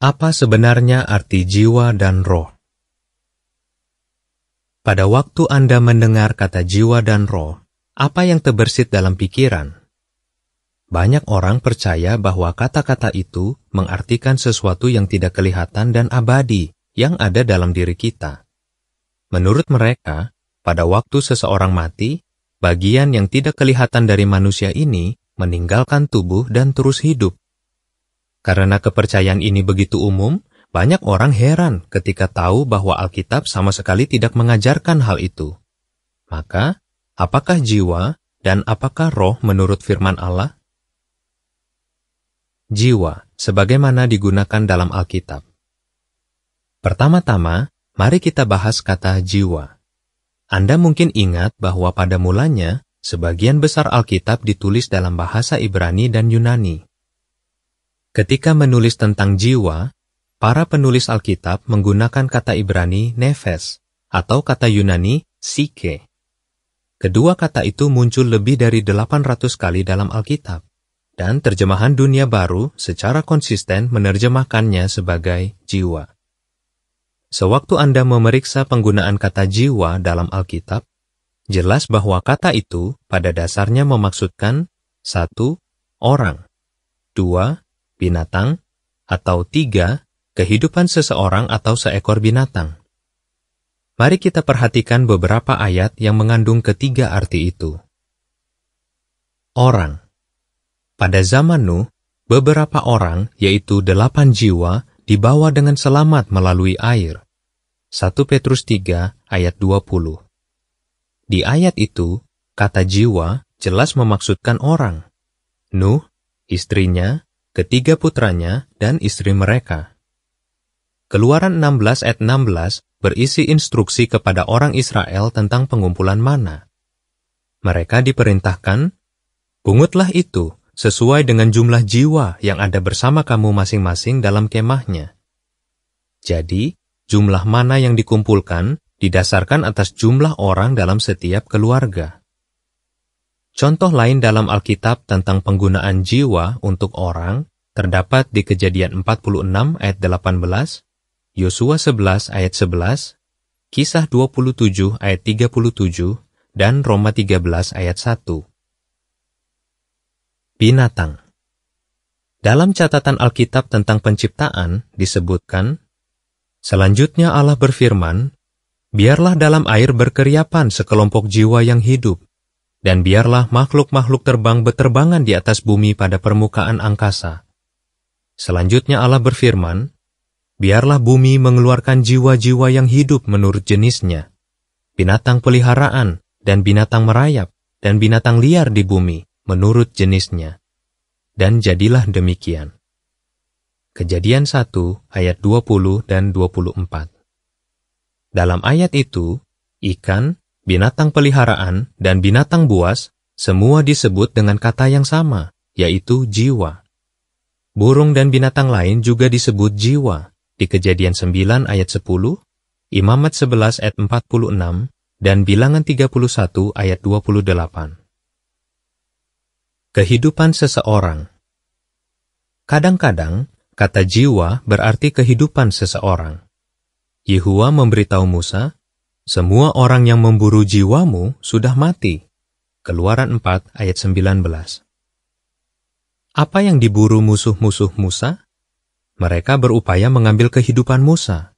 Apa sebenarnya arti jiwa dan roh? Pada waktu Anda mendengar kata jiwa dan roh, apa yang terbersit dalam pikiran? Banyak orang percaya bahwa kata-kata itu mengartikan sesuatu yang tidak kelihatan dan abadi yang ada dalam diri kita. Menurut mereka, pada waktu seseorang mati, bagian yang tidak kelihatan dari manusia ini meninggalkan tubuh dan terus hidup karena kepercayaan ini begitu umum, banyak orang heran ketika tahu bahwa Alkitab sama sekali tidak mengajarkan hal itu. Maka, apakah jiwa dan apakah roh menurut firman Allah? Jiwa, sebagaimana digunakan dalam Alkitab. Pertama-tama, mari kita bahas kata jiwa. Anda mungkin ingat bahwa pada mulanya, sebagian besar Alkitab ditulis dalam bahasa Ibrani dan Yunani. Ketika menulis tentang jiwa, para penulis Alkitab menggunakan kata Ibrani nefes atau kata Yunani psyche. Kedua kata itu muncul lebih dari 800 kali dalam Alkitab, dan terjemahan dunia baru secara konsisten menerjemahkannya sebagai jiwa. Sewaktu Anda memeriksa penggunaan kata jiwa dalam Alkitab, jelas bahwa kata itu pada dasarnya memaksudkan satu Orang dua binatang, atau tiga, kehidupan seseorang atau seekor binatang. Mari kita perhatikan beberapa ayat yang mengandung ketiga arti itu. Orang Pada zaman Nuh, beberapa orang, yaitu delapan jiwa, dibawa dengan selamat melalui air. 1 Petrus 3 ayat 20 Di ayat itu, kata jiwa jelas memaksudkan orang. Nuh, istrinya, ketiga putranya, dan istri mereka. Keluaran 16 ayat 16 berisi instruksi kepada orang Israel tentang pengumpulan mana. Mereka diperintahkan, Pungutlah itu sesuai dengan jumlah jiwa yang ada bersama kamu masing-masing dalam kemahnya. Jadi, jumlah mana yang dikumpulkan didasarkan atas jumlah orang dalam setiap keluarga. Contoh lain dalam Alkitab tentang penggunaan jiwa untuk orang terdapat di Kejadian 46 ayat 18, Yosua 11 ayat 11, Kisah 27 ayat 37, dan Roma 13 ayat 1. Binatang Dalam catatan Alkitab tentang penciptaan disebutkan, Selanjutnya Allah berfirman, Biarlah dalam air berkeriapan sekelompok jiwa yang hidup, dan biarlah makhluk-makhluk terbang beterbangan di atas bumi pada permukaan angkasa. Selanjutnya Allah berfirman, biarlah bumi mengeluarkan jiwa-jiwa yang hidup menurut jenisnya, binatang peliharaan dan binatang merayap dan binatang liar di bumi menurut jenisnya. Dan jadilah demikian. Kejadian 1 ayat 20 dan 24 Dalam ayat itu, ikan, binatang peliharaan, dan binatang buas semua disebut dengan kata yang sama, yaitu jiwa. Burung dan binatang lain juga disebut jiwa di kejadian 9 ayat 10, imamat 11 ayat 46, dan bilangan 31 ayat 28. Kehidupan seseorang Kadang-kadang, kata jiwa berarti kehidupan seseorang. Yehua memberitahu Musa semua orang yang memburu jiwamu sudah mati. Keluaran 4 ayat 19. Apa yang diburu musuh-musuh Musa? Mereka berupaya mengambil kehidupan Musa.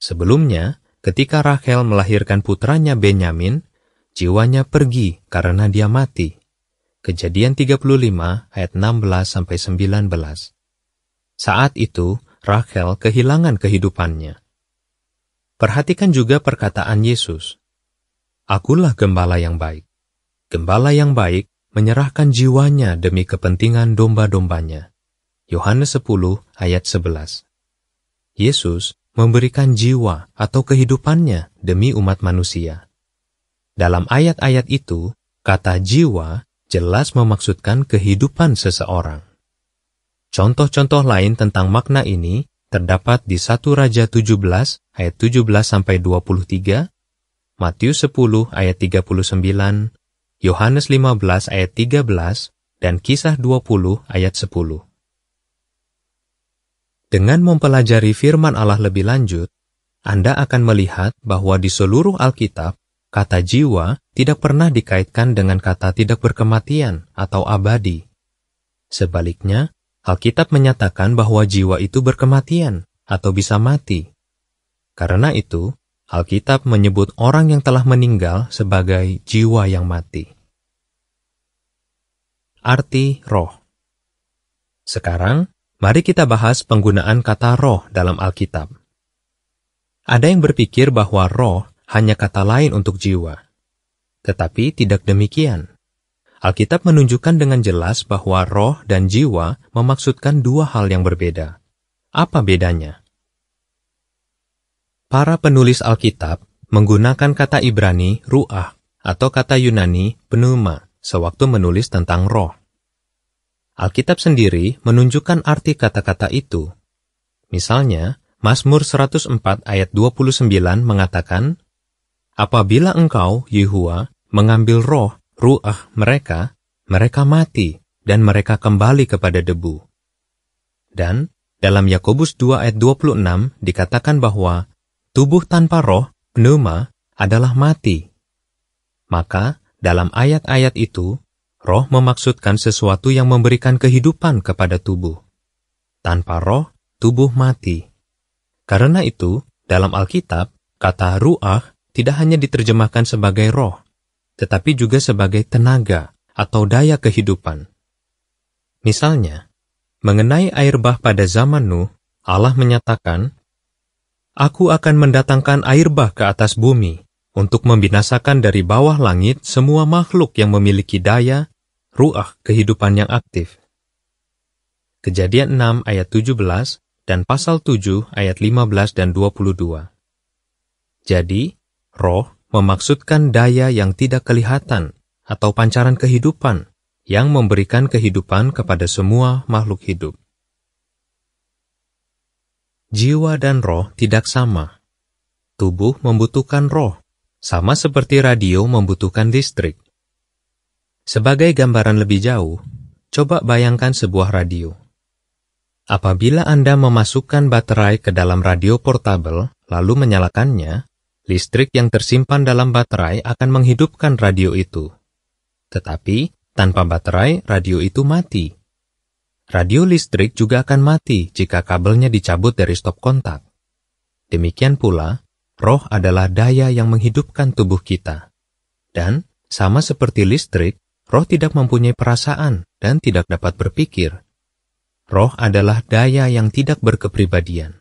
Sebelumnya, ketika Rahel melahirkan putranya Benyamin, jiwanya pergi karena dia mati. Kejadian 35 ayat 16 sampai 19. Saat itu, Rahel kehilangan kehidupannya. Perhatikan juga perkataan Yesus. Akulah gembala yang baik. Gembala yang baik menyerahkan jiwanya demi kepentingan domba-dombanya. Yohanes 10 ayat 11 Yesus memberikan jiwa atau kehidupannya demi umat manusia. Dalam ayat-ayat itu, kata jiwa jelas memaksudkan kehidupan seseorang. Contoh-contoh lain tentang makna ini terdapat di 1 Raja 17 ayat 17 sampai 23, Matius 10 ayat 39, Yohanes 15 ayat 13 dan Kisah 20 ayat 10. Dengan mempelajari firman Allah lebih lanjut, Anda akan melihat bahwa di seluruh Alkitab, kata jiwa tidak pernah dikaitkan dengan kata tidak berkematian atau abadi. Sebaliknya, Alkitab menyatakan bahwa jiwa itu berkematian atau bisa mati. Karena itu, Alkitab menyebut orang yang telah meninggal sebagai jiwa yang mati. Arti roh. Sekarang, mari kita bahas penggunaan kata roh dalam Alkitab. Ada yang berpikir bahwa roh hanya kata lain untuk jiwa. Tetapi tidak demikian. Alkitab menunjukkan dengan jelas bahwa roh dan jiwa memaksudkan dua hal yang berbeda. Apa bedanya? Para penulis Alkitab menggunakan kata Ibrani ruah atau kata Yunani pneuma sewaktu menulis tentang roh. Alkitab sendiri menunjukkan arti kata-kata itu. Misalnya, Mazmur 104 ayat 29 mengatakan, Apabila engkau, Yehua, mengambil roh ruah mereka, mereka mati, dan mereka kembali kepada debu. Dan dalam Yakobus 2 ayat 26 dikatakan bahwa tubuh tanpa roh, pneuma, adalah mati. Maka dalam ayat-ayat itu, roh memaksudkan sesuatu yang memberikan kehidupan kepada tubuh. Tanpa roh, tubuh mati. Karena itu, dalam Alkitab, kata ruah tidak hanya diterjemahkan sebagai roh, tetapi juga sebagai tenaga atau daya kehidupan. Misalnya, mengenai air bah pada zaman Nuh, Allah menyatakan, Aku akan mendatangkan air bah ke atas bumi, untuk membinasakan dari bawah langit semua makhluk yang memiliki daya, ruah kehidupan yang aktif. Kejadian 6 ayat 17 dan pasal 7 ayat 15 dan 22. Jadi, roh memaksudkan daya yang tidak kelihatan atau pancaran kehidupan yang memberikan kehidupan kepada semua makhluk hidup. Jiwa dan roh tidak sama. Tubuh membutuhkan roh, sama seperti radio membutuhkan listrik. Sebagai gambaran lebih jauh, coba bayangkan sebuah radio. Apabila Anda memasukkan baterai ke dalam radio portable lalu menyalakannya, Listrik yang tersimpan dalam baterai akan menghidupkan radio itu. Tetapi, tanpa baterai, radio itu mati. Radio listrik juga akan mati jika kabelnya dicabut dari stop kontak. Demikian pula, roh adalah daya yang menghidupkan tubuh kita. Dan, sama seperti listrik, roh tidak mempunyai perasaan dan tidak dapat berpikir. Roh adalah daya yang tidak berkepribadian.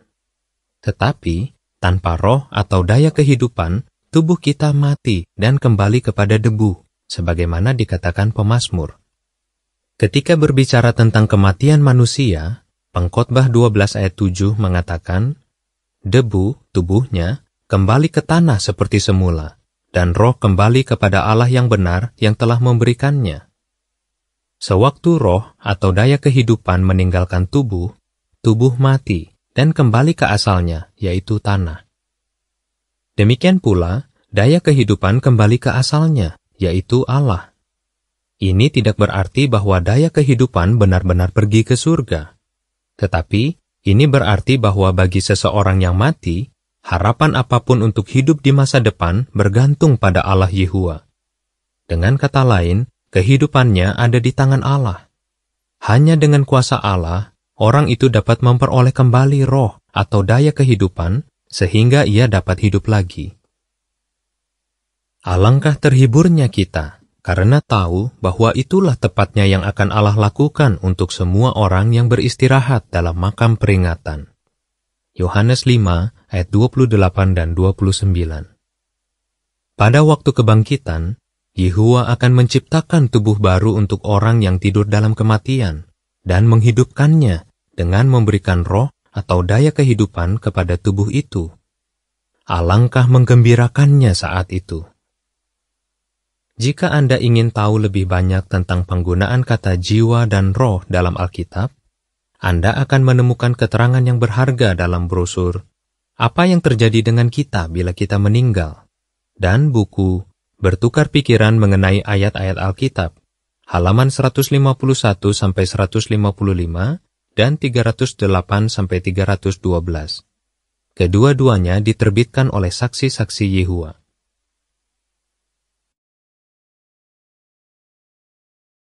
Tetapi, tanpa roh atau daya kehidupan, tubuh kita mati dan kembali kepada debu, sebagaimana dikatakan pemazmur. Ketika berbicara tentang kematian manusia, pengkhotbah 12 ayat 7 mengatakan, Debu, tubuhnya, kembali ke tanah seperti semula, dan roh kembali kepada Allah yang benar yang telah memberikannya. Sewaktu roh atau daya kehidupan meninggalkan tubuh, tubuh mati, dan kembali ke asalnya, yaitu tanah. Demikian pula, daya kehidupan kembali ke asalnya, yaitu Allah. Ini tidak berarti bahwa daya kehidupan benar-benar pergi ke surga. Tetapi, ini berarti bahwa bagi seseorang yang mati, harapan apapun untuk hidup di masa depan bergantung pada Allah Yehua. Dengan kata lain, kehidupannya ada di tangan Allah. Hanya dengan kuasa Allah, orang itu dapat memperoleh kembali roh atau daya kehidupan sehingga ia dapat hidup lagi. Alangkah terhiburnya kita karena tahu bahwa itulah tepatnya yang akan Allah lakukan untuk semua orang yang beristirahat dalam makam peringatan. Yohanes 5 ayat 28 dan 29. Pada waktu kebangkitan, Yehua akan menciptakan tubuh baru untuk orang yang tidur dalam kematian, dan menghidupkannya dengan memberikan roh atau daya kehidupan kepada tubuh itu. Alangkah menggembirakannya saat itu. Jika Anda ingin tahu lebih banyak tentang penggunaan kata jiwa dan roh dalam Alkitab, Anda akan menemukan keterangan yang berharga dalam brosur Apa yang terjadi dengan kita bila kita meninggal dan buku Bertukar pikiran mengenai ayat-ayat Alkitab halaman 151 sampai 155 dan 308 sampai 312. Kedua-duanya diterbitkan oleh saksi-saksi Yehua.